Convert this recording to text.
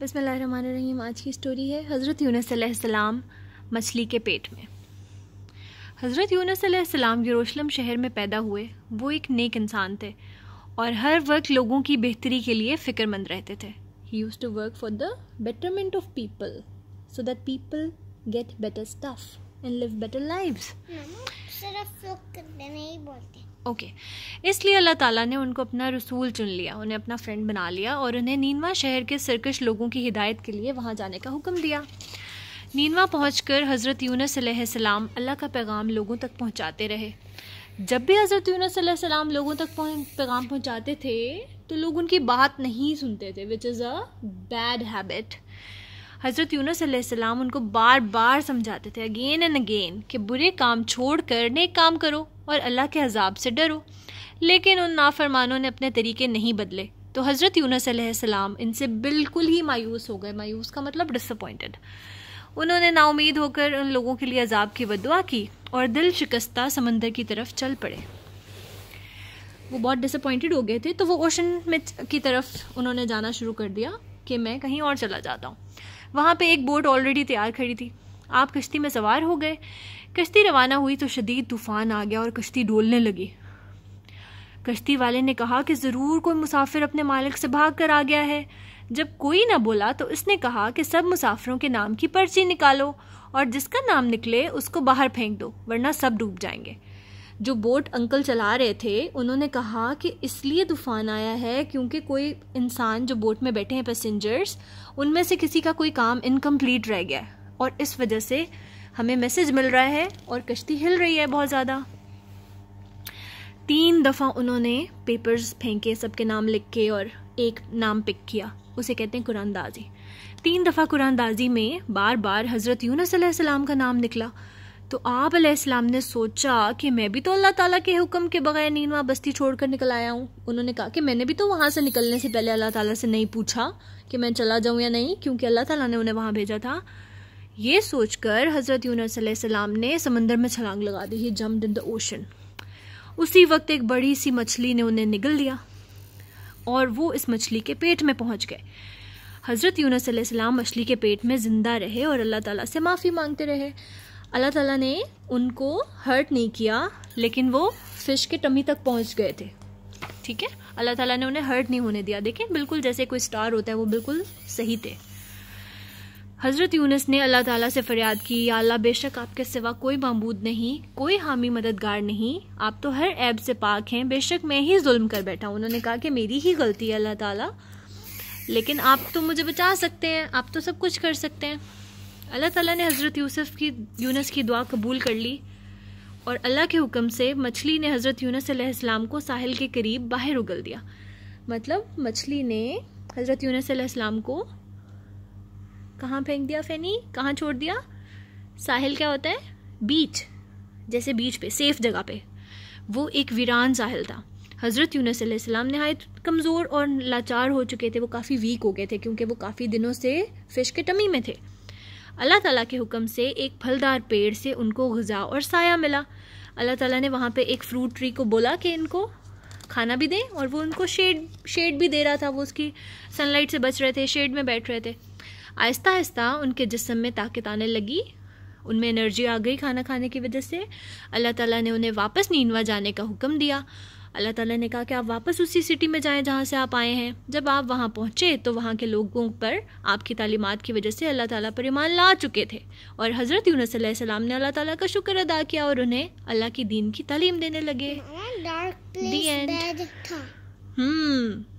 बसमीम आज की स्टोरी है हज़रत यूनसम मछली के पेट में हज़रत यूनसम यरूशलेम शहर में पैदा हुए वो एक नेक इंसान थे और हर वक्त लोगों की बेहतरी के लिए फ़िक्रमंद रहते थे he used to work for the betterment of people so that people get better stuff and live better life सिर्फ नहीं बोलते ओके इसलिए अल्लाह ताला ने उनको अपना रसूल चुन लिया उन्हें अपना फ्रेंड बना लिया और उन्हें नीनवा शहर के सरकश लोगों की हिदायत के लिए वहाँ जाने का हुक्म दिया नीनवा पहुँच कर हज़रत यूनस सलाम अल्लाह का पैगाम लोगों तक पहुँचाते रहे जब भी हज़रत यूनस सलाम लोगों तक पैगाम पहुँचाते थे तो लोग उनकी बात नहीं सुनते थे which is a bad habit Hazrat Yunus सलाम उनको बार बार समझाते थे अगेन एंड अगेन कि बुरे काम छोड़ कर नेक काम करो और अल्लाह के अजाब से डरो लेकिन उन नाफरमानों ने अपने तरीके नहीं बदले तो हज़रत यूनस सलाम इनसे बिल्कुल ही मायूस हो गए मायूस का मतलब डिसअपॉइंटेड उन्होंने नाउमीद होकर उन लोगों के लिए अजाब की वदुआ की और दिल शिकस्ता समंदर की तरफ चल पड़े वो बहुत डिसअपॉइंटेड हो गए थे तो वो ओशन में की तरफ उन्होंने जाना शुरू कर दिया कि मैं कहीं और चला जाता हूँ वहाँ पे एक बोट ऑलरेडी तैयार खड़ी थी आप कश्ती में सवार हो गए कश्ती रवाना हुई तो शदीद तूफान आ गया और कश्ती डोलने लगी कश्ती वाले ने कहा कि ज़रूर कोई मुसाफिर अपने मालिक से भाग कर आ गया है जब कोई ना बोला तो उसने कहा कि सब मुसाफिरों के नाम की पर्ची निकालो और जिसका नाम निकले उसको बाहर फेंक दो वरना सब डूब जाएंगे जो बोट अंकल चला रहे थे उन्होंने कहा कि इसलिए तूफान आया है क्योंकि कोई इंसान जो बोट में बैठे हैं पैसेंजर्स उनमें से किसी का कोई काम इनकम्प्लीट रह गया और इस वजह से हमें मैसेज मिल रहा है और कश्ती हिल रही है बहुत ज़्यादा तीन दफ़ा उन्होंने पेपर्स फेंके सबके नाम लिख के और एक नाम पिक किया उसे कहते हैं कुरानदाजी तीन दफ़ा कुरानदाजी में बार बार हज़रत यूनस का नाम निकला तो आप इस्लाम ने सोचा कि मैं भी तो अल्लाह ताला के हुक्म के बगैर नीनवा बस्ती छोड़कर निकल आया हूँ उन्होंने कहा कि मैंने भी तो वहां से निकलने से पहले अल्लाह ताला से नहीं पूछा कि मैं चला जाऊं या नहीं क्योंकि अल्लाह ताला ने उन्हें वहां भेजा था ये सोचकर हज़रत यूनसम ने समंदर में छलांग लगा दी he jump in the ocean उसी वक्त एक बड़ी सी मछली ने उन्हें निगल दिया और वो इस मछली के पेट में पहुंच गए हज़रत यूनसम मछली के पेट में ज़िंदा रहे और अल्लाह ताली से माफ़ी मांगते रहे अल्लाह ताला ने उनको हर्ट नहीं किया लेकिन वो फिश के टमी तक पहुंच गए थे ठीक है अल्लाह ताला ने उन्हें हर्ट नहीं होने दिया देखें बिल्कुल जैसे कोई स्टार होता है वो बिल्कुल सही थे हज़रत यूनस ने अल्लाह ताला से फरियाद की या अल्लाह बेशक आपके सिवा कोई मामूद नहीं कोई हामी मददगार नहीं आप तो हर ऐब से पाक हैं बेशक मैं ही जुल्म कर बैठा उन्होंने कहा कि मेरी ही गलती है अल्लाह ताला लेकिन आप तो मुझे बचा सकते हैं आप तो सब कुछ कर सकते हैं अल्लाह ताला ने हज़रत यूसुफ की यूनस की दुआ कबूल कर ली और अल्लाह के हुक्म से मछली ने हज़रत यूनस अलैहिस्सलाम को साहिल के करीब बाहर उगल दिया मतलब मछली ने हज़रत यूनस अलैहिस्सलाम को कहाँ फेंक दिया फैनी कहाँ छोड़ दिया साहिल क्या होता है बीच जैसे बीच पे सेफ जगह पे वो एक वीरान साहिल था हज़रत यूनस नहायत कमज़ोर और लाचार हो चुके थे वो काफ़ी वीक हो गए थे क्योंकि वो काफ़ी दिनों से फ़िश के टमी में थे अल्लाह ताला के हुक्म से एक फलदार पेड़ से उनको गज़ा और साया मिला अल्लाह ताला ने वहाँ पे एक फ्रूट ट्री को बोला कि इनको खाना भी दें और वो उनको शेड शेड भी दे रहा था वो उसकी सनलाइट से बच रहे थे शेड में बैठ रहे थे आहिस्ता आहिस्ता उनके जिसम में ताकत आने लगी उनमें एनर्जी आ गई खाना खाने की वजह से अल्लाह ताला ने उन्हें वापस नीनवा जाने का हुक्म दिया अल्लाह ताला ने कहा कि आप वापस उसी सिटी में जाएं जहाँ से आप आए हैं जब आप वहाँ पहुँचे तो वहाँ के लोगों पर आपकी तालीमत की वजह से अल्लाह ताला पर ईमान ला चुके थे और हज़रत यूनस सलाम ने अल्लाह ताला का शुक्र अदा किया और उन्हें अल्लाह की दीन की तालीम देने लगे हम्म